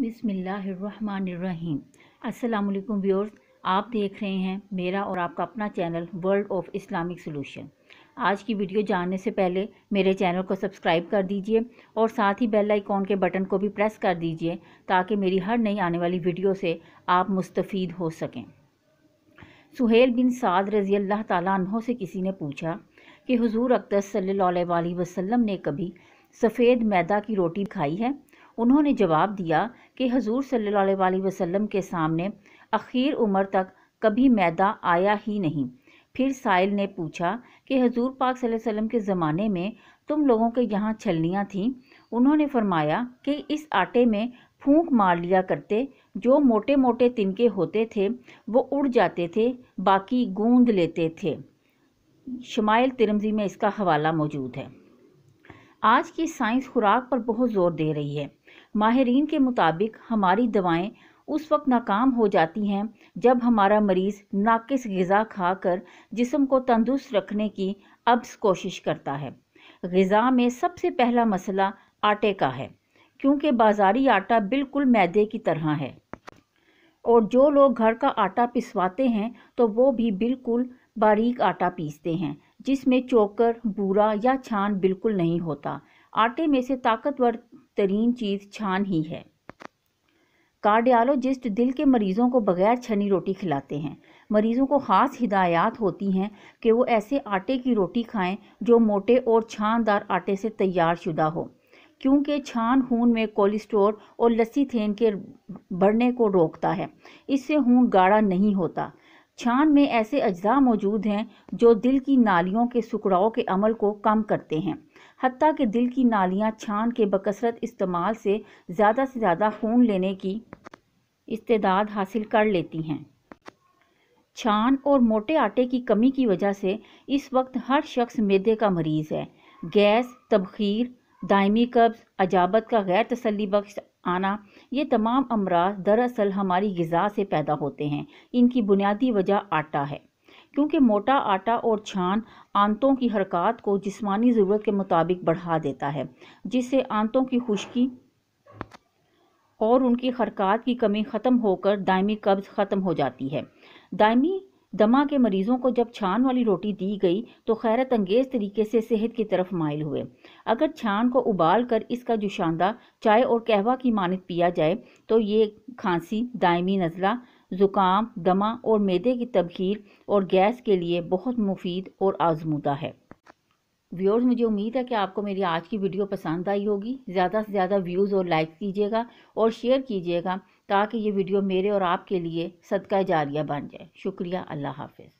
बिसमीम अल्लाम व्यवर्स आप देख रहे हैं मेरा और आपका अपना channel World of Islamic Solution आज की वीडियो जानने से पहले मेरे चैनल को सब्सक्राइब कर दीजिए और साथ ही बेल आइकॉन के बटन को भी प्रेस कर दीजिए ताकि मेरी हर नई आने वाली वीडियो से आप मुस्तफ़ हो सकें सुहेल बिन साद रज़ी अल्लाह तहों से किसी ने पूछा कि हुजूर अकदस सल वसम वसल्लम ने कभी सफ़ेद मैदा की रोटी खाई है उन्होंने जवाब दिया कि हजूर सल्ला वसम के सामने अखीर उम्र तक कभी मैदा आया ही नहीं फिर साइल ने पूछा कि हजूर पाक वसम के ज़माने में तुम लोगों के यहाँ छलनियाँ थीं उन्होंने फरमाया कि इस आटे में फूंक मार लिया करते जो मोटे मोटे तिनके होते थे वो उड़ जाते थे बाकी गूंद लेते थे शमाइल तिरमजी में इसका हवाला मौजूद है आज की साइंस खुराक पर बहुत जोर दे रही है माहरीन के मुताबिक हमारी दवाएं उस वक्त नाकाम हो जाती हैं जब हमारा मरीज़ नाकिस गज़ा खाकर जिसम को तंदुरुस्त रखने की अब्स कोशिश करता है गज़ा में सबसे पहला मसला आटे का है क्योंकि बाज़ारी आटा बिल्कुल मैदे की तरह है और जो लोग घर का आटा पिसवाते हैं तो वो भी बिल्कुल बारीक आटा पीसते हैं जिसमें चोकर बूरा या छान बिल्कुल नहीं होता आटे में से ताकतवर तरीन चीज़ छान ही है कार्डियालोजिस्ट दिल के मरीज़ों को बगैर छनी रोटी खिलाते हैं मरीज़ों को ख़ास हिदायत होती हैं कि वो ऐसे आटे की रोटी खाएं जो मोटे और छानदार आटे से तैयार शुदा हो क्योंकि छान खून में कोलेस्ट्रोल और लसीथेन के बढ़ने को रोकता है इससे खून गाढ़ा नहीं होता छान में ऐसे अज्जा मौजूद हैं जो दिल की नालियों के सुकड़ाओं के अमल को कम करते हैं हती कि दिल की नालियाँ छान के बकसरत इस्तेमाल से ज़्यादा से ज़्यादा खून लेने की इस्तेदाद हासिल कर लेती हैं छान और मोटे आटे की कमी की वजह से इस वक्त हर शख्स मैदे का मरीज़ है गैस तबखीर दायमी कब्ज़ अजाबत का गैर तसली बख्श आना ये तमाम अमराज दरअसल हमारी गज़ा से पैदा होते हैं इनकी बुनियादी वजह आटा है क्योंकि मोटा आटा और छान आंतों की हरकत को जिस्मानी ज़रूरत के मुताबिक बढ़ा देता है जिससे आंतों की खुश्की और उनकी हरकत की कमी ख़त्म होकर दायमी कब्ज़ ख़त्म हो जाती है दायमी दमा के मरीज़ों को जब छान वाली रोटी दी गई तो खैरत अंगेज़ तरीके से सेहत की तरफ मायल हुए अगर छान को उबाल कर इसका जुशांदा चाय और कहवा की मानद पिया जाए तो ये खांसी दायमी नज़ला ज़ुकाम दमा और मैदे की तबखीर और गैस के लिए बहुत मुफीद और आजमूदा है व्यूअर्स मुझे उम्मीद है कि आपको मेरी आज की वीडियो पसंद आई होगी ज़्यादा से ज़्यादा व्यूज़ और लाइक कीजिएगा और शेयर कीजिएगा ताकि ये वीडियो मेरे और आपके लिए सदका जारिया बन जाए शुक्रिया अल्लाह हाफिज़